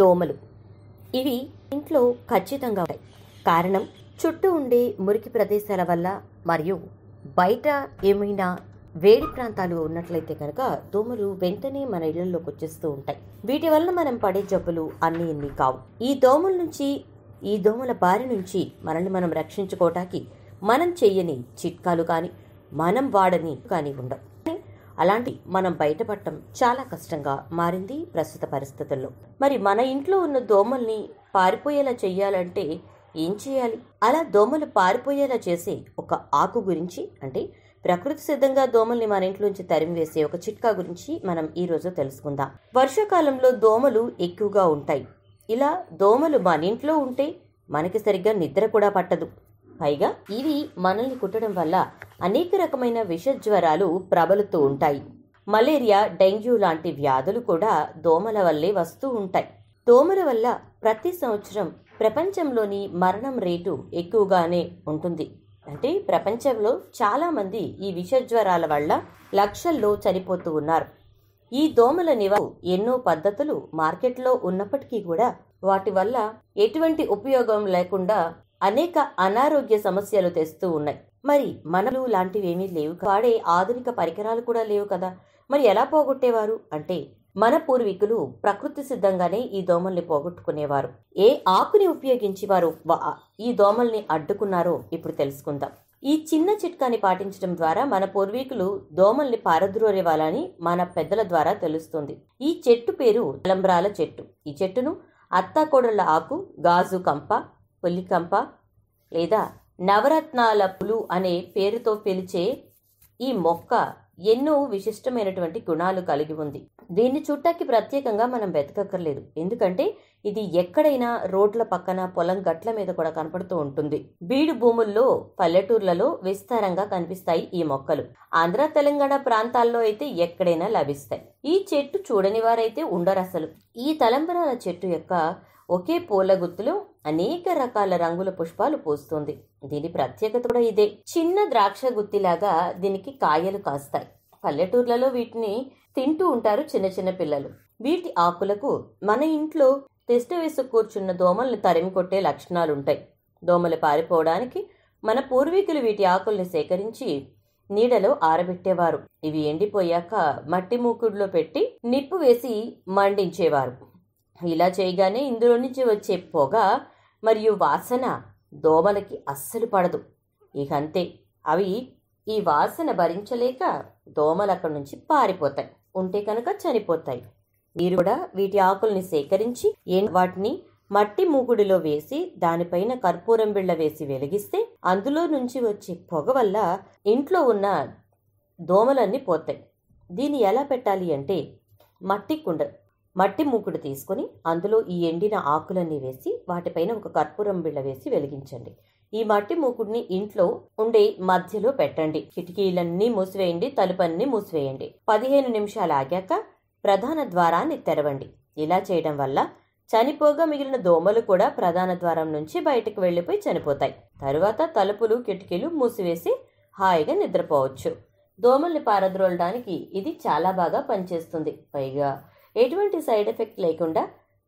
దోమలు ఇవి ఇంట్లో ఖచ్చితంగా ఉంటాయి కారణం చుట్టూ ఉండే మురికి ప్రదేశాల వల్ల మరియు బయట ఏమైనా వేడి ప్రాంతాలు ఉన్నట్లయితే కనుక దోమలు వెంటనే మన ఇళ్లలోకి వచ్చేస్తూ ఉంటాయి వీటి వల్ల మనం పడే జబ్బులు అన్ని ఇన్ని కావు ఈ దోమల నుంచి ఈ దోమల బారి నుంచి మనల్ని మనం రక్షించుకోవటానికి మనం చెయ్యని చిట్కాలు కానీ మనం వాడని కానీ ఉండవు అలాంటి మనం బయటపడటం చాలా కష్టంగా మారింది ప్రస్తుత పరిస్థితుల్లో మరి మన ఇంట్లో ఉన్న దోమల్ని పారిపోయేలా చెయ్యాలంటే ఏం చేయాలి అలా దోమలు పారిపోయేలా చేసే ఒక ఆకు గురించి అంటే ప్రకృతి సిద్ధంగా దోమల్ని మన ఇంట్లోంచి తరిమివేసే ఒక చిట్కా గురించి మనం ఈరోజు తెలుసుకుందాం వర్షాకాలంలో దోమలు ఎక్కువగా ఉంటాయి ఇలా దోమలు మన ఇంట్లో ఉంటే మనకి సరిగ్గా నిద్ర కూడా పట్టదు పైగా ఇవి మనల్ని కుట్టడం వల్ల అనేక రకమైన విషజ్వరాలు ప్రబలుతూ ఉంటాయి మలేరియా డెంగ్యూ లాంటి వ్యాధులు కూడా దోమల వల్లే వస్తూ ఉంటాయి దోమల వల్ల ప్రతి సంవత్సరం ప్రపంచంలోని మరణం రేటు ఎక్కువగానే ఉంటుంది అంటే ప్రపంచంలో చాలామంది ఈ విషజ్వరాల వల్ల లక్షల్లో చనిపోతూ ఉన్నారు ఈ దోమల నివ ఎన్నో పద్ధతులు మార్కెట్లో ఉన్నప్పటికీ కూడా వాటి వల్ల ఎటువంటి ఉపయోగం లేకుండా అనేక అనారోగ్య సమస్యలు తెస్తూ ఉన్నాయి మరి మనలు లాంటివేమీ లేవు వాడే ఆధునిక పరికరాలు కూడా లేవు కదా మరి ఎలా పోగొట్టేవారు అంటే మన పూర్వీకులు ప్రకృతి సిద్ధంగానే ఈ దోమల్ని పోగొట్టుకునేవారు ఏ ఆకుని ఉపయోగించి వారు ఈ దోమల్ని అడ్డుకున్నారో ఇప్పుడు తెలుసుకుందాం ఈ చిన్న చిట్కాని పాటించడం ద్వారా మన పూర్వీకులు దోమల్ని పారద్రోరేవాలని మన పెద్దల ద్వారా తెలుస్తుంది ఈ చెట్టు పేరు తలంబ్రాల చెట్టు ఈ చెట్టును అత్తాకోడళ్ల ఆకు గాజు కంప పొల్లికంప లేదా నవరత్నాల పులు అనే పేరుతో పిలిచే ఈ మొక్క ఎన్నో విశిష్టమైనటువంటి గుణాలు కలిగి ఉంది దీన్ని చుట్టాకి ప్రత్యేకంగా మనం వెతకక్కర్లేదు ఎందుకంటే ఇది ఎక్కడైనా రోడ్ల పక్కన పొలం గట్ల మీద కూడా కనపడుతూ ఉంటుంది బీడు భూముల్లో పల్లెటూర్లలో విస్తారంగా కనిపిస్తాయి ఈ మొక్కలు ఆంధ్ర తెలంగాణ ప్రాంతాల్లో అయితే ఎక్కడైనా లభిస్తాయి ఈ చెట్టు చూడని వారైతే ఉండరు అసలు ఈ తలంబరాల చెట్టు యొక్క ఒకే పూల గుత్తులో అనేక రకాల రంగుల పుష్పాలు పూస్తుంది దీని ప్రత్యేకత కూడా ఇదే చిన్న ద్రాక్ష గుత్తిలాగా దీనికి కాయలు కాస్తాయి పల్లెటూర్లలో వీటిని తింటూ ఉంటారు చిన్న చిన్న పిల్లలు వీటి ఆకులకు మన ఇంట్లో తెస్ట వేసు కూర్చున్న దోమల్ని తరిమి కొట్టే లక్షణాలుంటాయి దోమలు పారిపోవడానికి మన పూర్వీకులు వీటి ఆకుల్ని సేకరించి నీడలో ఆరబెట్టేవారు ఇవి ఎండిపోయాక మట్టి మూకుడులో పెట్టి నిప్పు వేసి మండించేవారు ఇలా చేయగానే ఇందులో నుంచి వచ్చే పొగ మరియు వాసన దోమలకి అస్సలు పడదు ఇకంతే అవి ఈ వాసన భరించలేక దోమలు అక్కడి నుంచి పారిపోతాయి ఉంటే కనుక చనిపోతాయి మీరు కూడా వీటి ఆకుల్ని సేకరించి వాటిని మట్టి మూగుడిలో వేసి దానిపైన కర్పూరం బిళ్ళ వేసి వెలిగిస్తే అందులో నుంచి వచ్చే పొగ వల్ల ఇంట్లో ఉన్న దోమలన్నీ పోతాయి దీన్ని ఎలా పెట్టాలి అంటే మట్టి కుండ మట్టి మూకుడు తీసుకొని అందులో ఈ ఎండిన ఆకులన్నీ వేసి వాటిపైన ఒక కర్పూరం బిళ్ళ వేసి వెలిగించండి ఈ మట్టి మూకుడిని ఇంట్లో ఉండే మధ్యలో పెట్టండి కిటికీలన్నీ మూసివేయండి తలుపన్నీ మూసివేయండి పదిహేను నిమిషాలు ఆగాక ప్రధాన ద్వారాన్ని తెరవండి ఇలా చేయడం వల్ల చనిపోగా మిగిలిన దోమలు కూడా ప్రధాన ద్వారం నుంచి బయటకు వెళ్ళిపోయి చనిపోతాయి తరువాత తలుపులు కిటికీలు మూసివేసి హాయిగా నిద్రపోవచ్చు దోమల్ని పారద్రోలడానికి ఇది చాలా బాగా పనిచేస్తుంది పైగా ఎటువంటి సైడ్ ఎఫెక్ట్ లేకుండా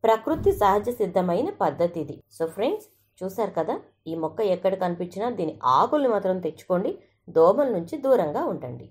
ప్రకృతి సహజ సిద్ధమైన పద్ధతి ఇది సో ఫ్రెండ్స్ చూశారు కదా ఈ మొక్క ఎక్కడ కనిపించినా దీని ఆకుల్ని మాత్రం తెచ్చుకోండి దోమల నుంచి దూరంగా ఉండండి